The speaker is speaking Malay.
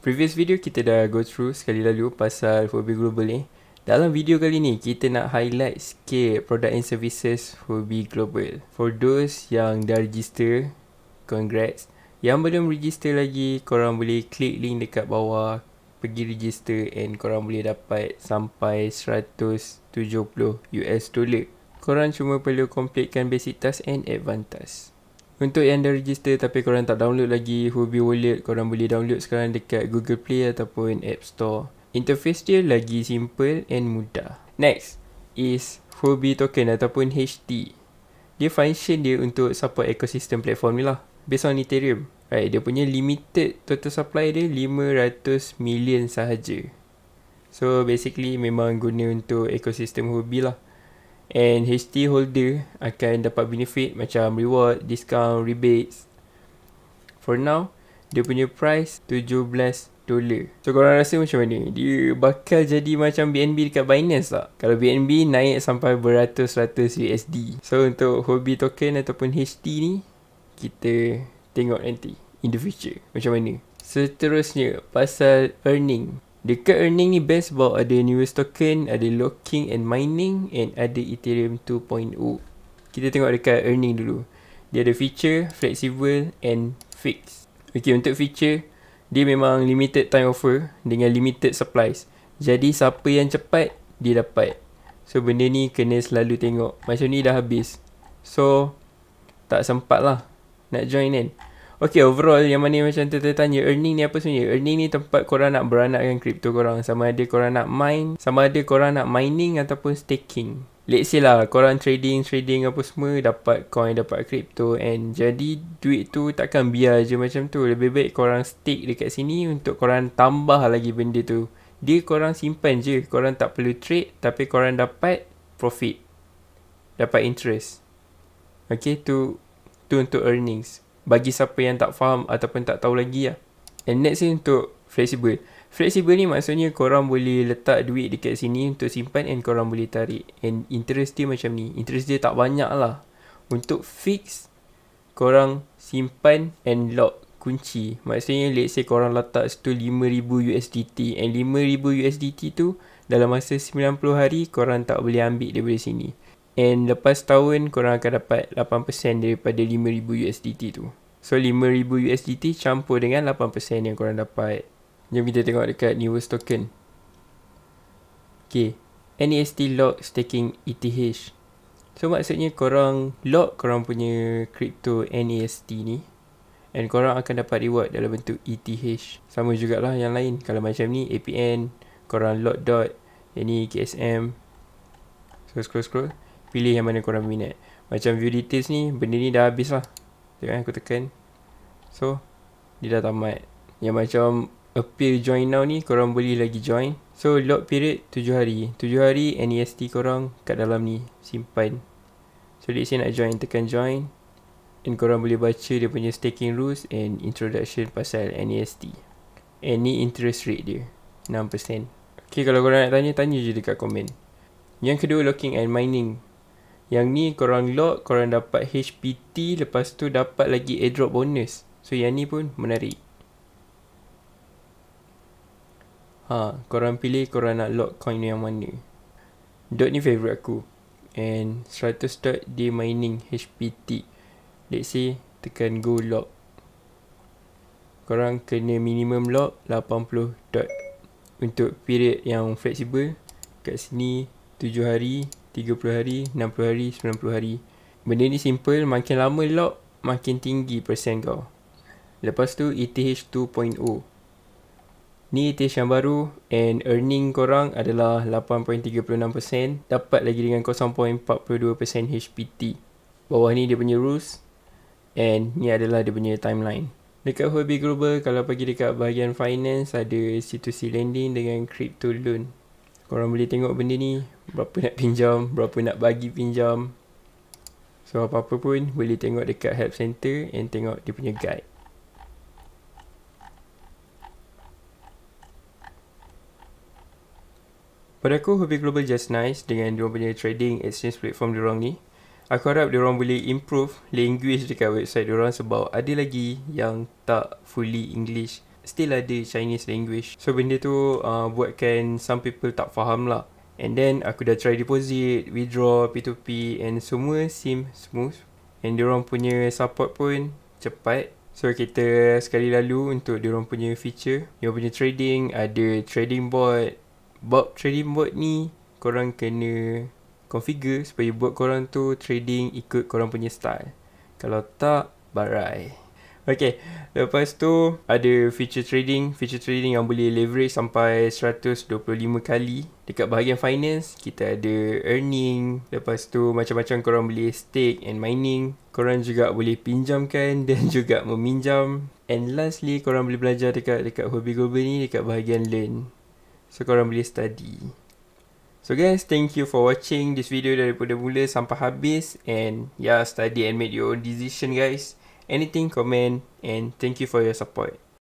Previous video kita dah go through sekali lalu pasal Fobie Global ni. Dalam video kali ni, kita nak highlight sikit product and services Fobie Global. For those yang dah register, congrats. Yang belum register lagi, korang boleh klik link dekat bawah, pergi register and korang boleh dapat sampai 170 US dollar. Korang cuma perlu completekan basic task and advanced task. Untuk yang dah register tapi korang tak download lagi Hubi Wallet korang boleh download sekarang dekat Google Play ataupun App Store Interface dia lagi simple and mudah Next is Hubi Token ataupun HT Dia function dia untuk support ekosistem platform ni lah Based on Ethereum Right, dia punya limited total supply dia 500 million sahaja So basically memang guna untuk ekosistem Hubi lah and HT holder akan dapat benefit macam reward, discount, rebates. For now, dia punya price $17. So korang rasa macam mana? Dia bakal jadi macam BNB dekat Binance tak? Kalau BNB naik sampai beratus-ratus USD. So untuk hobi token ataupun HT ni, kita tengok nanti in the future macam mana. Seterusnya pasal earning. Dekat earning ni best bawa ada newest token, ada locking and mining and ada Ethereum 2.0. Kita tengok dekat earning dulu. Dia ada feature, flexible and fixed. Ok untuk feature, dia memang limited time offer dengan limited supplies. Jadi, siapa yang cepat, dia dapat. So, benda ni kena selalu tengok. Macam ni dah habis. So, tak sempat lah nak join kan. Eh? Okay overall yang mana macam tu tanya earning ni apa sebenarnya? Earning ni tempat korang nak beranakkan crypto korang sama ada korang nak mine, sama ada korang nak mining ataupun staking. Let's say lah korang trading, trading apa semua dapat coin, dapat crypto and jadi duit tu takkan biar je macam tu. Lebih baik korang stake dekat sini untuk korang tambah lagi benda tu. Dia korang simpan je, korang tak perlu trade tapi korang dapat profit. Dapat interest. Okay tu tu untuk earnings bagi siapa yang tak faham ataupun tak tahu lagi lah. And next ni untuk flexible. Flexible ni maksudnya korang boleh letak duit dekat sini untuk simpan and korang boleh tarik. And interest dia macam ni. Interest dia tak banyak lah. Untuk fix, korang simpan and lock kunci. Maksudnya let's say korang letak situ 5,000 USDT. And 5,000 USDT tu dalam masa 90 hari korang tak boleh ambil daripada sini. And lepas tahun korang akan dapat 8% daripada 5,000 USDT tu. So 5,000 USDT campur dengan 8% yang korang dapat. Jom kita tengok dekat newest token. Okay. NEST lock staking ETH. So maksudnya korang lock korang punya crypto NEST ni. And korang akan dapat reward dalam bentuk ETH. Sama jugalah yang lain. Kalau macam ni APN, korang lock dot. Yang ni KSM. Scroll, scroll scroll. Pilih yang mana korang minat Macam view details ni Benda ni dah habis lah Tengok eh, aku tekan So Dia dah tamat Yang macam Appear join now ni Korang boleh lagi join So lock period 7 hari 7 hari NEST korang Kat dalam ni Simpan So let's say nak join Tekan join And korang boleh baca Dia punya staking rules And introduction pasal NEST And ni interest rate dia 6% Okay kalau korang nak tanya Tanya je dekat komen Yang kedua locking and mining yang ni korang lock, korang dapat HPT, lepas tu dapat lagi airdrop bonus. So yang ni pun menarik. Ha, korang pilih korang nak lock coin yang mana. Dot ni favorite aku. And 100 dot di mining HPT. Let's say tekan go lock. Korang kena minimum lock 80 dot. Untuk period yang fleksibel, kat sini 7 hari 30 hari, 60 hari, 90 hari. Benda ni simple, makin lama lock, makin tinggi persen kau. Lepas tu ETH 2.0. Ni ETH yang baru and earning korang adalah 8.36%, dapat lagi dengan 0.42% HPT. Bawah ni dia punya rules and ni adalah dia punya timeline. Dekat Hobby Global, kalau pergi dekat bahagian finance, ada situsi lending dengan crypto loan korang boleh tengok benda ni berapa nak pinjam berapa nak bagi pinjam so apa-apa pun boleh tengok dekat help center and tengok dia punya guide Pada aku, Hobby Global just nice dengan dia punya trading exchange platform diorang ni. Aku harap dia orang boleh improve language dekat website dia orang sebab ada lagi yang tak fully English still ada Chinese language. So benda tu uh, buatkan some people tak faham lah. And then aku dah try deposit, withdraw, P2P and semua seem smooth. And diorang punya support pun cepat. So kita sekali lalu untuk diorang punya feature. Diorang punya trading, ada trading bot. Bot trading bot ni korang kena configure supaya bot korang tu trading ikut korang punya style. Kalau tak, barai. Okay Lepas tu ada feature trading Feature trading yang boleh leverage sampai 125 kali Dekat bahagian finance Kita ada earning Lepas tu macam-macam korang boleh stake and mining Korang juga boleh pinjamkan dan juga meminjam And lastly korang boleh belajar dekat dekat Hobby Global ni Dekat bahagian learn So korang boleh study So guys, thank you for watching this video daripada mula sampai habis and yeah, study and make your own decision guys. anything, comment, and thank you for your support.